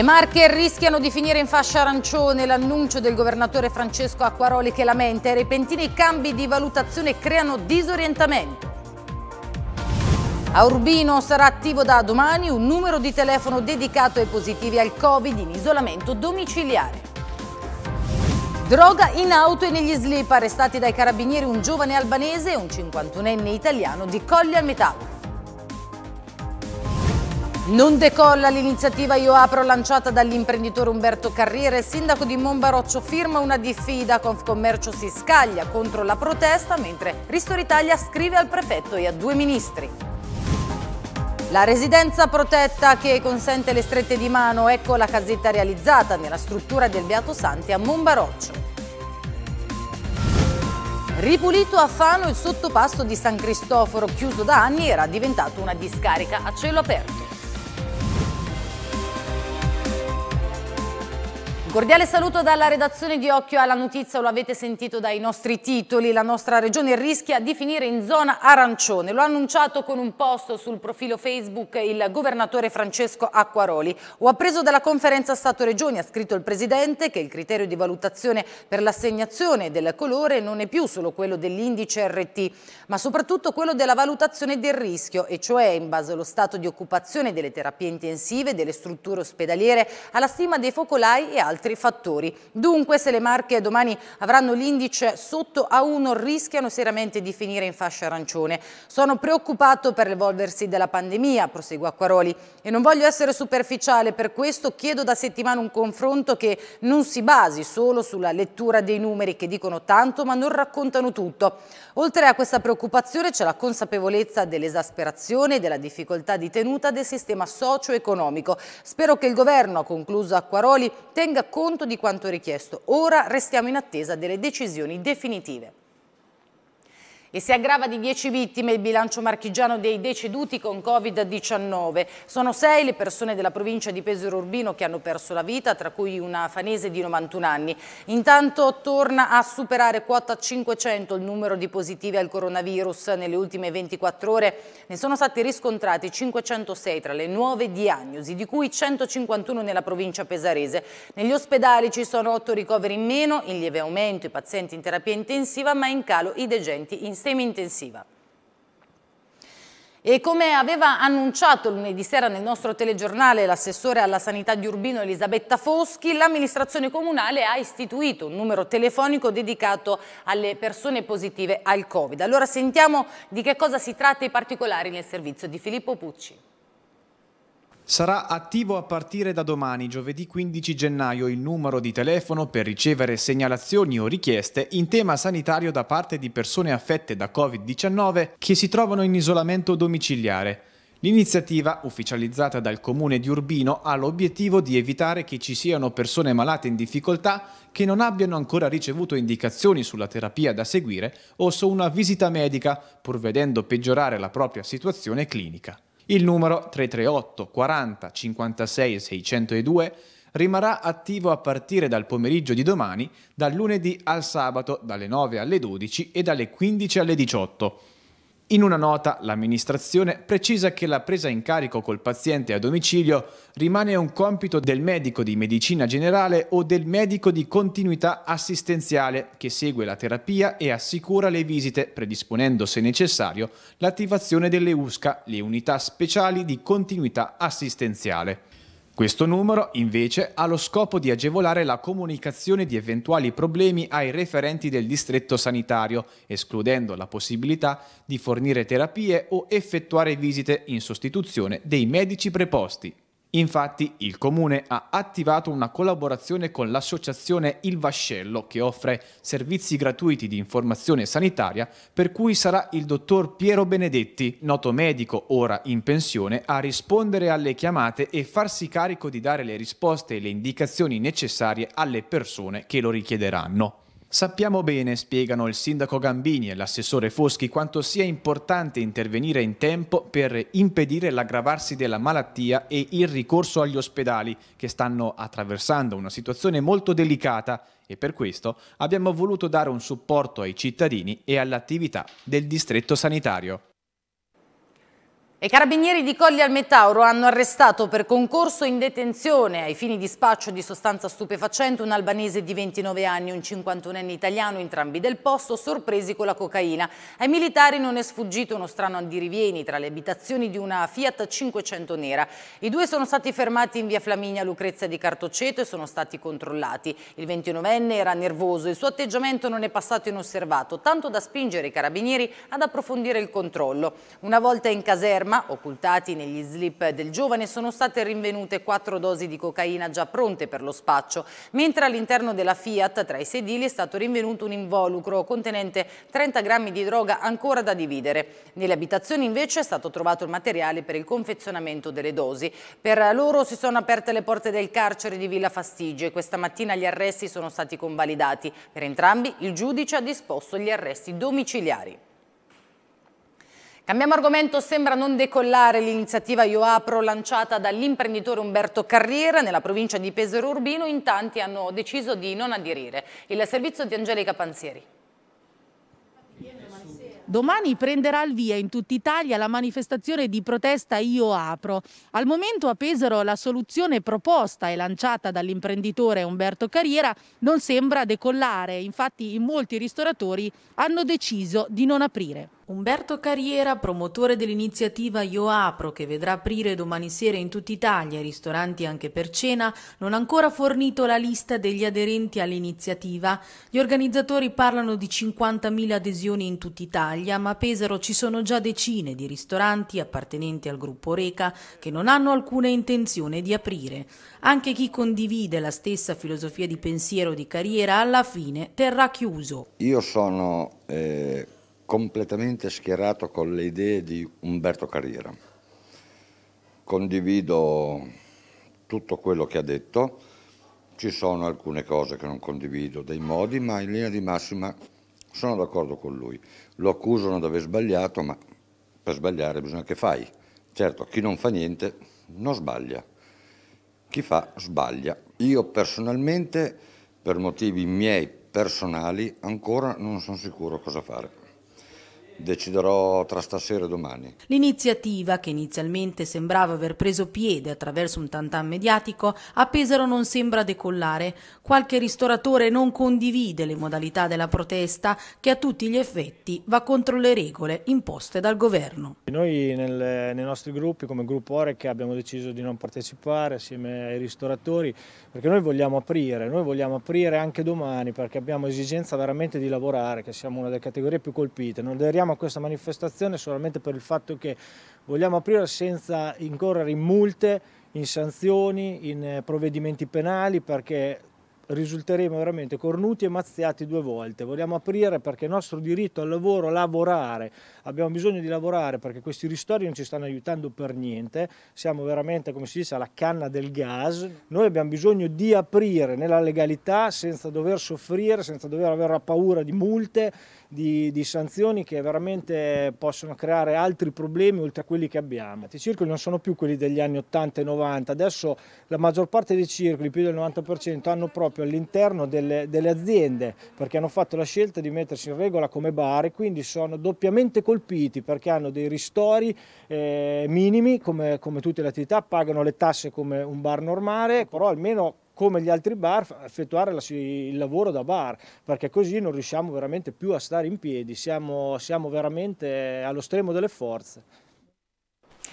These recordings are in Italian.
Le Marche rischiano di finire in fascia arancione. L'annuncio del governatore Francesco Acquaroli che lamenta i repentini cambi di valutazione creano disorientamento. A Urbino sarà attivo da domani un numero di telefono dedicato ai positivi al Covid in isolamento domiciliare. Droga in auto e negli slip arrestati dai carabinieri un giovane albanese e un 51enne italiano di Colli al Metallo. Non decolla l'iniziativa Io Apro lanciata dall'imprenditore Umberto Carriere, sindaco di Monbaroccio firma una diffida, Confcommercio si scaglia contro la protesta mentre Ristori Italia scrive al prefetto e a due ministri. La residenza protetta che consente le strette di mano, ecco la casetta realizzata nella struttura del Beato Santi a Monbaroccio. Ripulito a Fano il sottopasso di San Cristoforo, chiuso da anni, era diventato una discarica a cielo aperto. Cordiale saluto dalla redazione di Occhio alla Notizia, lo avete sentito dai nostri titoli, la nostra regione rischia di finire in zona arancione, lo ha annunciato con un post sul profilo Facebook il governatore Francesco Acquaroli. Ho appreso dalla conferenza Stato-Regioni, ha scritto il Presidente, che il criterio di valutazione per l'assegnazione del colore non è più solo quello dell'indice RT, ma soprattutto quello della valutazione del rischio, e cioè in base allo stato di occupazione delle terapie intensive, delle strutture ospedaliere, alla stima dei focolai e altri altri fattori. Dunque se le Marche domani avranno l'indice sotto a 1 rischiano seriamente di finire in fascia arancione. Sono preoccupato per l'evolversi della pandemia, prosegue Acquaroli, e non voglio essere superficiale, per questo chiedo da settimana un confronto che non si basi solo sulla lettura dei numeri che dicono tanto ma non raccontano tutto. Oltre a questa preoccupazione c'è la consapevolezza dell'esasperazione e della difficoltà di tenuta del sistema socio-economico. Spero che il governo, ha concluso Acquaroli, tenga conto di quanto richiesto. Ora restiamo in attesa delle decisioni definitive. E si aggrava di 10 vittime il bilancio marchigiano dei deceduti con Covid-19. Sono sei le persone della provincia di Pesaro Urbino che hanno perso la vita, tra cui una fanese di 91 anni. Intanto torna a superare quota 500 il numero di positivi al coronavirus nelle ultime 24 ore. Ne sono stati riscontrati 506 tra le nuove diagnosi, di cui 151 nella provincia pesarese. Negli ospedali ci sono 8 ricoveri in meno, in lieve aumento i pazienti in terapia intensiva, ma in calo i degenti in sistemi intensiva. E come aveva annunciato lunedì sera nel nostro telegiornale l'assessore alla sanità di Urbino Elisabetta Foschi, l'amministrazione comunale ha istituito un numero telefonico dedicato alle persone positive al Covid. Allora sentiamo di che cosa si tratta i particolari nel servizio di Filippo Pucci. Sarà attivo a partire da domani, giovedì 15 gennaio, il numero di telefono per ricevere segnalazioni o richieste in tema sanitario da parte di persone affette da Covid-19 che si trovano in isolamento domiciliare. L'iniziativa, ufficializzata dal comune di Urbino, ha l'obiettivo di evitare che ci siano persone malate in difficoltà che non abbiano ancora ricevuto indicazioni sulla terapia da seguire o su una visita medica, pur vedendo peggiorare la propria situazione clinica. Il numero 338 40 56 602 rimarrà attivo a partire dal pomeriggio di domani, dal lunedì al sabato, dalle 9 alle 12 e dalle 15 alle 18. In una nota l'amministrazione precisa che la presa in carico col paziente a domicilio rimane un compito del medico di medicina generale o del medico di continuità assistenziale che segue la terapia e assicura le visite, predisponendo se necessario l'attivazione delle USCA, le unità speciali di continuità assistenziale. Questo numero invece ha lo scopo di agevolare la comunicazione di eventuali problemi ai referenti del distretto sanitario, escludendo la possibilità di fornire terapie o effettuare visite in sostituzione dei medici preposti. Infatti il comune ha attivato una collaborazione con l'associazione Il Vascello che offre servizi gratuiti di informazione sanitaria per cui sarà il dottor Piero Benedetti, noto medico ora in pensione, a rispondere alle chiamate e farsi carico di dare le risposte e le indicazioni necessarie alle persone che lo richiederanno. Sappiamo bene, spiegano il sindaco Gambini e l'assessore Foschi, quanto sia importante intervenire in tempo per impedire l'aggravarsi della malattia e il ricorso agli ospedali, che stanno attraversando una situazione molto delicata e per questo abbiamo voluto dare un supporto ai cittadini e all'attività del distretto sanitario. I carabinieri di Colli al Metauro hanno arrestato per concorso in detenzione ai fini di spaccio di sostanza stupefacente un albanese di 29 anni e un 51enne italiano, entrambi del posto, sorpresi con la cocaina. Ai militari non è sfuggito uno strano andirivieni tra le abitazioni di una Fiat 500 nera. I due sono stati fermati in via Flaminia Lucrezia di Cartoceto e sono stati controllati. Il 29enne era nervoso e il suo atteggiamento non è passato inosservato, tanto da spingere i carabinieri ad approfondire il controllo. Una volta in caserma, ferma, occultati negli slip del giovane, sono state rinvenute quattro dosi di cocaina già pronte per lo spaccio, mentre all'interno della Fiat tra i sedili è stato rinvenuto un involucro contenente 30 grammi di droga ancora da dividere. Nelle abitazioni invece è stato trovato il materiale per il confezionamento delle dosi. Per loro si sono aperte le porte del carcere di Villa Fastigie e questa mattina gli arresti sono stati convalidati. Per entrambi il giudice ha disposto gli arresti domiciliari. Cambiamo argomento, sembra non decollare l'iniziativa Io Apro lanciata dall'imprenditore Umberto Carriera nella provincia di Pesaro Urbino, in tanti hanno deciso di non aderire. Il servizio di Angelica Panzieri. Domani prenderà il via in tutta Italia la manifestazione di protesta Io Apro. Al momento a Pesaro la soluzione proposta e lanciata dall'imprenditore Umberto Carriera non sembra decollare, infatti in molti ristoratori hanno deciso di non aprire. Umberto Carriera, promotore dell'iniziativa Io Apro, che vedrà aprire domani sera in tutta Italia ristoranti anche per cena, non ha ancora fornito la lista degli aderenti all'iniziativa. Gli organizzatori parlano di 50.000 adesioni in tutta Italia, ma a Pesaro ci sono già decine di ristoranti appartenenti al gruppo Reca che non hanno alcuna intenzione di aprire. Anche chi condivide la stessa filosofia di pensiero di Carriera alla fine terrà chiuso. Io sono... Eh completamente schierato con le idee di Umberto Carriera. Condivido tutto quello che ha detto, ci sono alcune cose che non condivido, dei modi, ma in linea di massima sono d'accordo con lui. Lo accusano di aver sbagliato, ma per sbagliare bisogna che fai. Certo, chi non fa niente non sbaglia, chi fa sbaglia. Io personalmente, per motivi miei personali, ancora non sono sicuro cosa fare. Deciderò tra stasera e domani. L'iniziativa, che inizialmente sembrava aver preso piede attraverso un tantan mediatico, a Pesaro non sembra decollare. Qualche ristoratore non condivide le modalità della protesta che a tutti gli effetti va contro le regole imposte dal governo. Noi nel, nei nostri gruppi, come gruppo Orec, abbiamo deciso di non partecipare assieme ai ristoratori perché noi vogliamo aprire, noi vogliamo aprire anche domani perché abbiamo esigenza veramente di lavorare, che siamo una delle categorie più colpite. Non aderiamo a questa manifestazione solamente per il fatto che vogliamo aprire senza incorrere in multe, in sanzioni, in eh, provvedimenti penali perché risulteremo veramente cornuti e mazziati due volte. Vogliamo aprire perché il nostro diritto al lavoro, lavorare, abbiamo bisogno di lavorare perché questi ristori non ci stanno aiutando per niente, siamo veramente, come si dice, alla canna del gas. Noi abbiamo bisogno di aprire nella legalità senza dover soffrire, senza dover avere paura di multe di, di sanzioni che veramente possono creare altri problemi oltre a quelli che abbiamo. I circoli non sono più quelli degli anni 80 e 90, adesso la maggior parte dei circoli, più del 90%, hanno proprio all'interno delle, delle aziende perché hanno fatto la scelta di mettersi in regola come bar e quindi sono doppiamente colpiti perché hanno dei ristori eh, minimi come, come tutte le attività, pagano le tasse come un bar normale, però almeno come gli altri bar, effettuare la, il lavoro da bar, perché così non riusciamo veramente più a stare in piedi, siamo, siamo veramente allo stremo delle forze.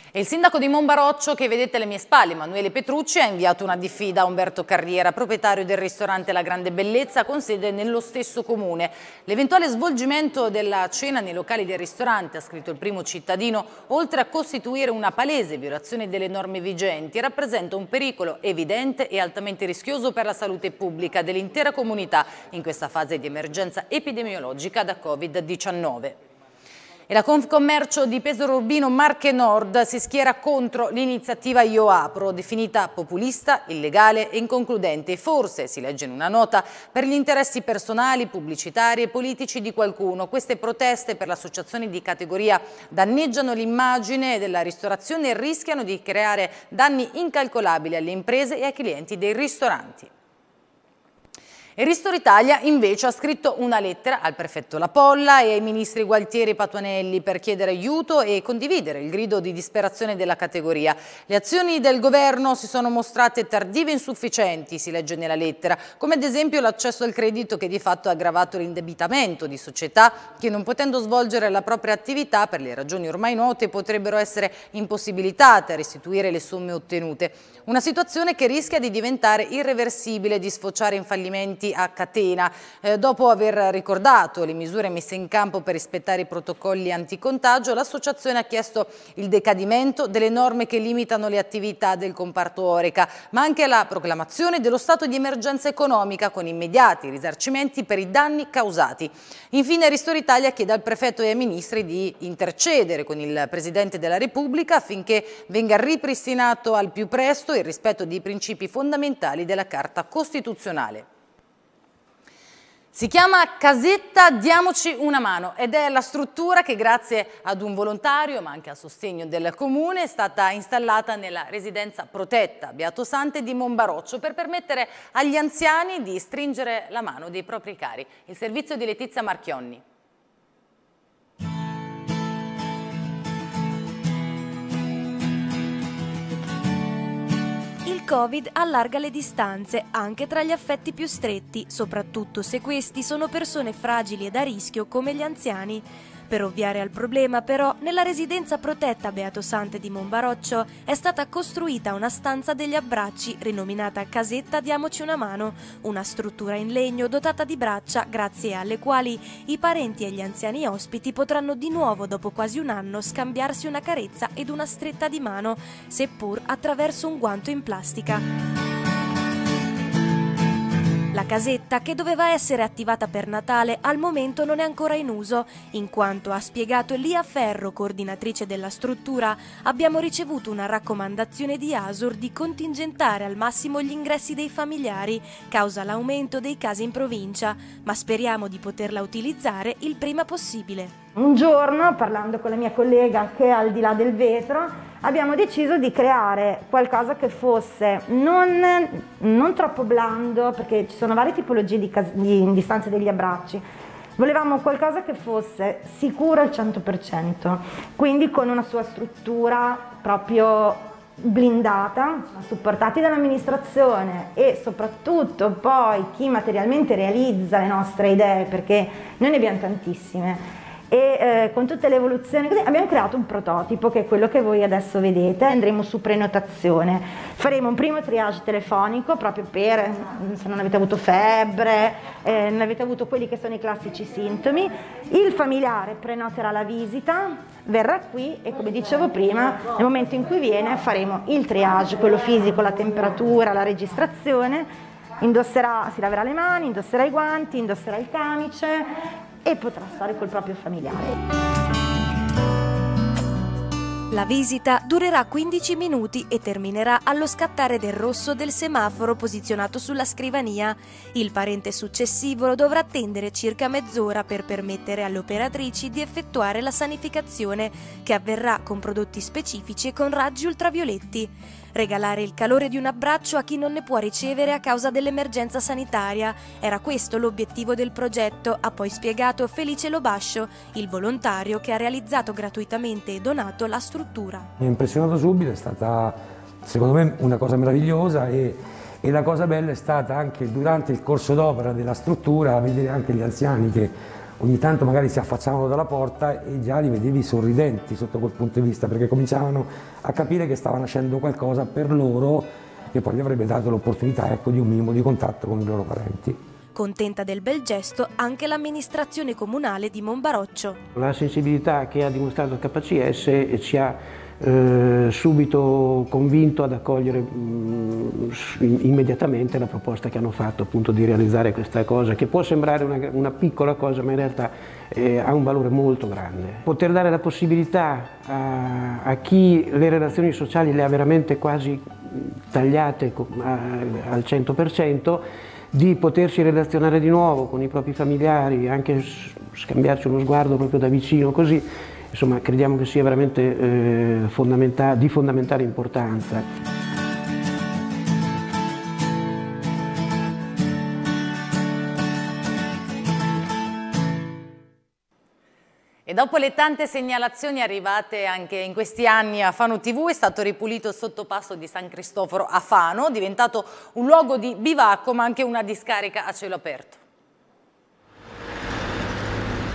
E il sindaco di Monbaroccio, che vedete alle mie spalle, Emanuele Petrucci, ha inviato una diffida a Umberto Carriera, proprietario del ristorante La Grande Bellezza, con sede nello stesso comune. L'eventuale svolgimento della cena nei locali del ristorante, ha scritto il primo cittadino, oltre a costituire una palese violazione delle norme vigenti, rappresenta un pericolo evidente e altamente rischioso per la salute pubblica dell'intera comunità in questa fase di emergenza epidemiologica da Covid-19 e la Confcommercio di Pesaro Urbino Marche Nord si schiera contro l'iniziativa Io Apro, definita populista, illegale e inconcludente forse, si legge in una nota, per gli interessi personali, pubblicitari e politici di qualcuno. Queste proteste per l'associazione di categoria danneggiano l'immagine della ristorazione e rischiano di creare danni incalcolabili alle imprese e ai clienti dei ristoranti. E Ristor Italia invece ha scritto una lettera al prefetto La Polla e ai ministri Gualtieri e Patuanelli per chiedere aiuto e condividere il grido di disperazione della categoria. Le azioni del governo si sono mostrate tardive e insufficienti, si legge nella lettera, come ad esempio l'accesso al credito che di fatto ha aggravato l'indebitamento di società che non potendo svolgere la propria attività per le ragioni ormai note potrebbero essere impossibilitate a restituire le somme ottenute. Una situazione che rischia di diventare irreversibile, di sfociare in fallimenti detenuti a catena. Eh, dopo aver ricordato le misure messe in campo per rispettare i protocolli anticontagio, l'associazione ha chiesto il decadimento delle norme che limitano le attività del comparto Oreca, ma anche la proclamazione dello stato di emergenza economica con immediati risarcimenti per i danni causati. Infine Ristori Italia chiede al prefetto e ai ministri di intercedere con il Presidente della Repubblica affinché venga ripristinato al più presto il rispetto dei principi fondamentali della Carta Costituzionale. Si chiama Casetta Diamoci una mano ed è la struttura che grazie ad un volontario ma anche al sostegno del comune è stata installata nella residenza protetta Beato Sante di Monbaroccio per permettere agli anziani di stringere la mano dei propri cari. Il servizio di Letizia Marchionni. Covid allarga le distanze anche tra gli affetti più stretti, soprattutto se questi sono persone fragili ed a rischio come gli anziani. Per ovviare al problema, però, nella residenza protetta Beatosante di Monbaroccio è stata costruita una stanza degli abbracci rinominata Casetta Diamoci una mano, una struttura in legno dotata di braccia grazie alle quali i parenti e gli anziani ospiti potranno di nuovo dopo quasi un anno scambiarsi una carezza ed una stretta di mano, seppur attraverso un guanto in plastica. La casetta, che doveva essere attivata per Natale, al momento non è ancora in uso, in quanto, ha spiegato Lia Ferro, coordinatrice della struttura, abbiamo ricevuto una raccomandazione di Asur di contingentare al massimo gli ingressi dei familiari, causa l'aumento dei casi in provincia, ma speriamo di poterla utilizzare il prima possibile. Un giorno, parlando con la mia collega che è al di là del vetro, abbiamo deciso di creare qualcosa che fosse non, non troppo blando, perché ci sono varie tipologie di, di distanze degli abbracci, Volevamo qualcosa che fosse sicuro al 100%, quindi con una sua struttura proprio blindata, supportati dall'amministrazione e soprattutto poi chi materialmente realizza le nostre idee, perché noi ne abbiamo tantissime e eh, con tutte le evoluzioni così abbiamo creato un prototipo che è quello che voi adesso vedete, andremo su prenotazione, faremo un primo triage telefonico proprio per se non avete avuto febbre, eh, non avete avuto quelli che sono i classici sintomi, il familiare prenoterà la visita, verrà qui e come dicevo prima nel momento in cui viene faremo il triage, quello fisico, la temperatura, la registrazione indosserà, si laverà le mani, indosserà i guanti, indosserà il camice, e potrà stare col proprio familiare. La visita durerà 15 minuti e terminerà allo scattare del rosso del semaforo posizionato sulla scrivania. Il parente successivo dovrà attendere circa mezz'ora per permettere alle operatrici di effettuare la sanificazione, che avverrà con prodotti specifici e con raggi ultravioletti. Regalare il calore di un abbraccio a chi non ne può ricevere a causa dell'emergenza sanitaria. Era questo l'obiettivo del progetto, ha poi spiegato Felice Lobascio, il volontario che ha realizzato gratuitamente e donato la struttura. Mi ha impressionato subito, è stata secondo me una cosa meravigliosa e, e la cosa bella è stata anche durante il corso d'opera della struttura vedere anche gli anziani che ogni tanto magari si affacciavano dalla porta e già li vedevi sorridenti sotto quel punto di vista perché cominciavano a capire che stava nascendo qualcosa per loro che poi gli avrebbe dato l'opportunità ecco, di un minimo di contatto con i loro parenti. Contenta del bel gesto anche l'amministrazione comunale di Monbaroccio. La sensibilità che ha dimostrato il KCS ci ha eh, subito convinto ad accogliere mh, mm, immediatamente la proposta che hanno fatto appunto di realizzare questa cosa, che può sembrare una, una piccola cosa ma in realtà eh, ha un valore molto grande. Poter dare la possibilità a, a chi le relazioni sociali le ha veramente quasi mm, tagliate a, al 100%, di potersi relazionare di nuovo con i propri familiari, anche scambiarci uno sguardo proprio da vicino, così insomma, crediamo che sia veramente eh, fondamenta di fondamentale importanza. E dopo le tante segnalazioni arrivate anche in questi anni a Fano TV è stato ripulito il sottopasso di San Cristoforo a Fano, diventato un luogo di bivacco ma anche una discarica a cielo aperto.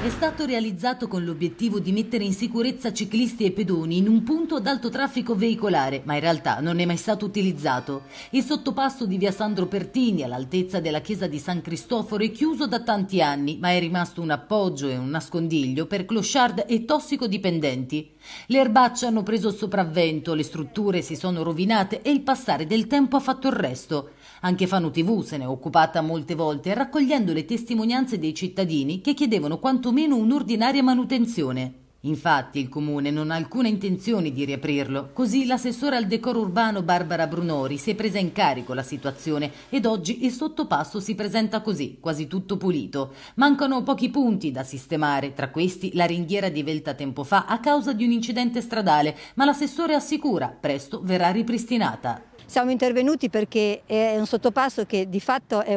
È stato realizzato con l'obiettivo di mettere in sicurezza ciclisti e pedoni in un punto ad alto traffico veicolare, ma in realtà non è mai stato utilizzato. Il sottopasso di via Sandro Pertini all'altezza della chiesa di San Cristoforo è chiuso da tanti anni, ma è rimasto un appoggio e un nascondiglio per clochard e tossicodipendenti. Le erbacce hanno preso il sopravvento, le strutture si sono rovinate e il passare del tempo ha fatto il resto. Anche Fano TV se ne è occupata molte volte, raccogliendo le testimonianze dei cittadini che chiedevano quantomeno un'ordinaria manutenzione. Infatti il comune non ha alcuna intenzione di riaprirlo, così l'assessore al decoro urbano Barbara Brunori si è presa in carico la situazione ed oggi il sottopasso si presenta così, quasi tutto pulito. Mancano pochi punti da sistemare, tra questi la ringhiera divelta tempo fa a causa di un incidente stradale, ma l'assessore assicura presto verrà ripristinata. Siamo intervenuti perché è un sottopasso che di fatto è eh,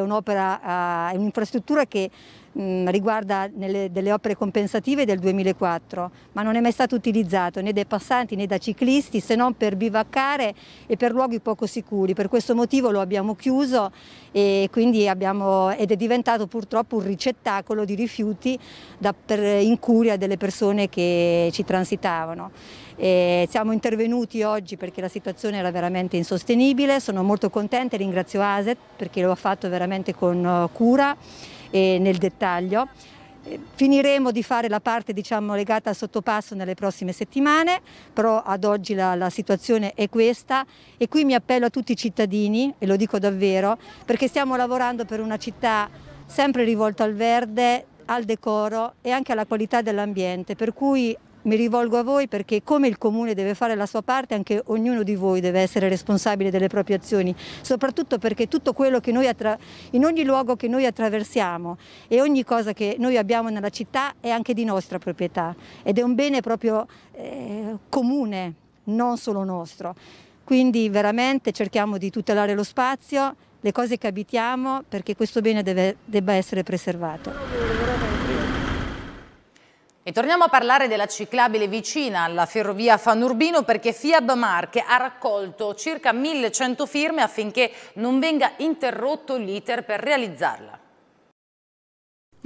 un'infrastruttura che mh, mm, riguarda nelle, delle opere compensative del 2004, ma non è mai stato utilizzato né dai passanti né da ciclisti se non per bivaccare e per luoghi poco sicuri. Per questo motivo lo abbiamo chiuso e quindi abbiamo, ed è diventato purtroppo un ricettacolo di rifiuti da, per incuria delle persone che ci transitavano. E siamo intervenuti oggi perché la situazione era veramente insostenibile, sono molto contenta e ringrazio ASET perché lo ha fatto veramente con eh, cura e nel dettaglio. Eh, finiremo di fare la parte diciamo, legata al sottopasso nelle prossime settimane, però ad oggi la, la, situazione è questa e qui mi appello a tutti i cittadini, e lo dico davvero, perché stiamo lavorando per una città sempre rivolta al verde, al decoro e anche alla qualità dell'ambiente, per cui mi rivolgo a voi perché come il Comune deve fare la sua parte, anche ognuno di voi deve essere responsabile delle proprie azioni, soprattutto perché tutto quello che noi in ogni luogo che noi attraversiamo e ogni cosa che noi abbiamo nella città è anche di nostra proprietà ed è un bene proprio eh, comune, non solo nostro. Quindi veramente cerchiamo di tutelare lo spazio, le cose che abitiamo perché questo bene deve, debba essere preservato. E torniamo a parlare della ciclabile vicina alla ferrovia Fanurbino perché Fiab Marche ha raccolto circa 1100 firme affinché non venga interrotto l'iter per realizzarla.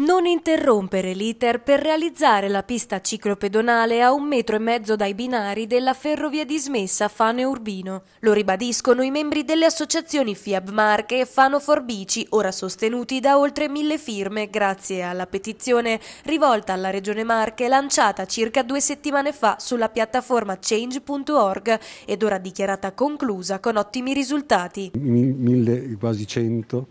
Non interrompere l'iter per realizzare la pista ciclopedonale a un metro e mezzo dai binari della ferrovia dismessa Fano e Urbino. Lo ribadiscono i membri delle associazioni FIAB Marche e Fano Forbici, ora sostenuti da oltre mille firme grazie alla petizione rivolta alla Regione Marche lanciata circa due settimane fa sulla piattaforma change.org ed ora dichiarata conclusa con ottimi risultati. Mille, quasi cento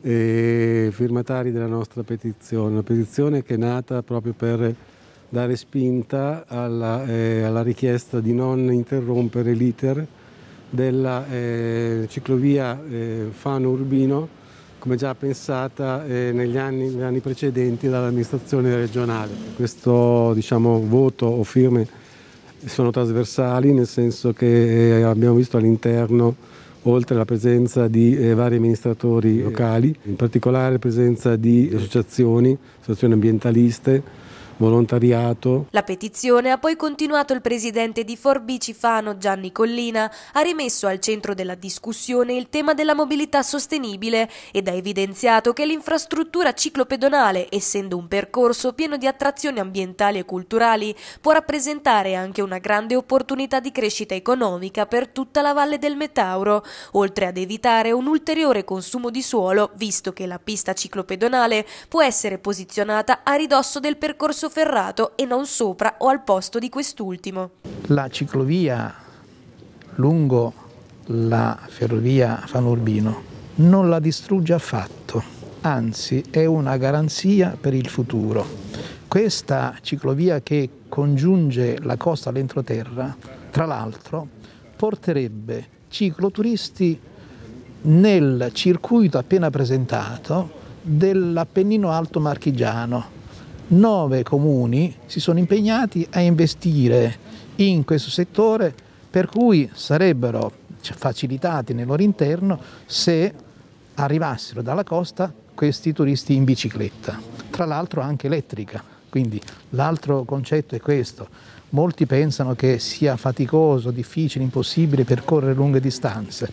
e firmatari della nostra petizione, una petizione che è nata proprio per dare spinta alla, eh, alla richiesta di non interrompere l'iter della eh, ciclovia eh, Fano Urbino come già pensata eh, negli anni, negli, anni, precedenti dall'amministrazione regionale. Questo diciamo, voto o firme sono trasversali nel senso che eh, abbiamo visto all'interno oltre alla presenza di eh, vari amministratori locali, in particolare presenza di associazioni, associazioni ambientaliste, volontariato. La petizione ha poi continuato il presidente di Forbici Fano Gianni Collina, ha rimesso al centro della discussione il tema della mobilità sostenibile ed ha evidenziato che l'infrastruttura ciclopedonale, essendo un percorso pieno di attrazioni ambientali e culturali, può rappresentare anche una grande opportunità di crescita economica per tutta la Valle del Metauro, oltre ad evitare un ulteriore consumo di suolo, visto che la pista ciclopedonale può essere posizionata a ridosso del percorso ferrato e non sopra o al posto di quest'ultimo. La ciclovia lungo la ferrovia Fanurbino non la distrugge affatto, anzi è una garanzia per il futuro. Questa ciclovia che congiunge la costa all'entroterra, tra l'altro, porterebbe cicloturisti nel circuito appena presentato dell'Appennino Alto Marchigiano, nove comuni si sono impegnati a investire in questo settore per cui sarebbero facilitati nel loro interno se arrivassero dalla costa questi turisti in bicicletta, tra l'altro anche elettrica. Quindi l'altro concetto è questo, molti pensano che sia faticoso, difficile, impossibile percorrere lunghe distanze,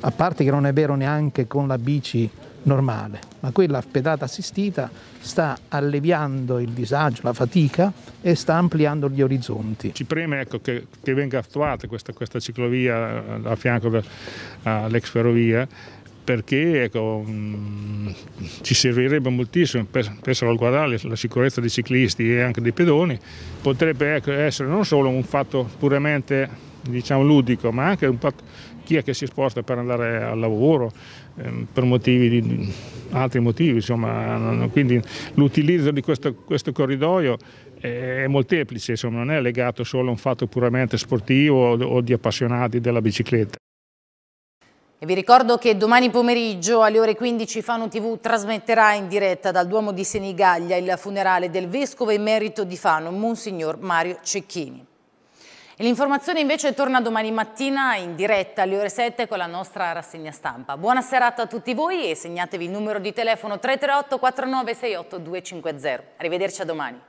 a parte che non è vero neanche con la bici normale, ma quella pedata assistita sta alleviando il disagio, la fatica e sta ampliando gli orizzonti. Ci preme ecco, che, che, venga attuata questa, questa ciclovia a fianco all'ex ferrovia perché ecco, mh, mm, ci servirebbe moltissimo, penso al guadale, la sicurezza dei ciclisti e anche dei pedoni, potrebbe ecco, essere non solo un fatto puramente diciamo, ludico, ma anche un fatto chi è che si sposta per andare al lavoro, Ehm, per motivi di, altri motivi, insomma, quindi l'utilizzo di questo, questo, corridoio è molteplice, insomma, non è legato solo a un fatto puramente sportivo o di appassionati della bicicletta. E vi ricordo che domani pomeriggio alle ore 15 Fano TV trasmetterà in diretta dal Duomo di Senigallia il funerale del vescovo emerito di Fano, Monsignor Mario Cecchini l'informazione invece torna domani mattina in diretta alle ore 7 con la nostra rassegna stampa. Buona serata a tutti voi e segnatevi il numero di telefono 338 4968 250. Arrivederci a domani.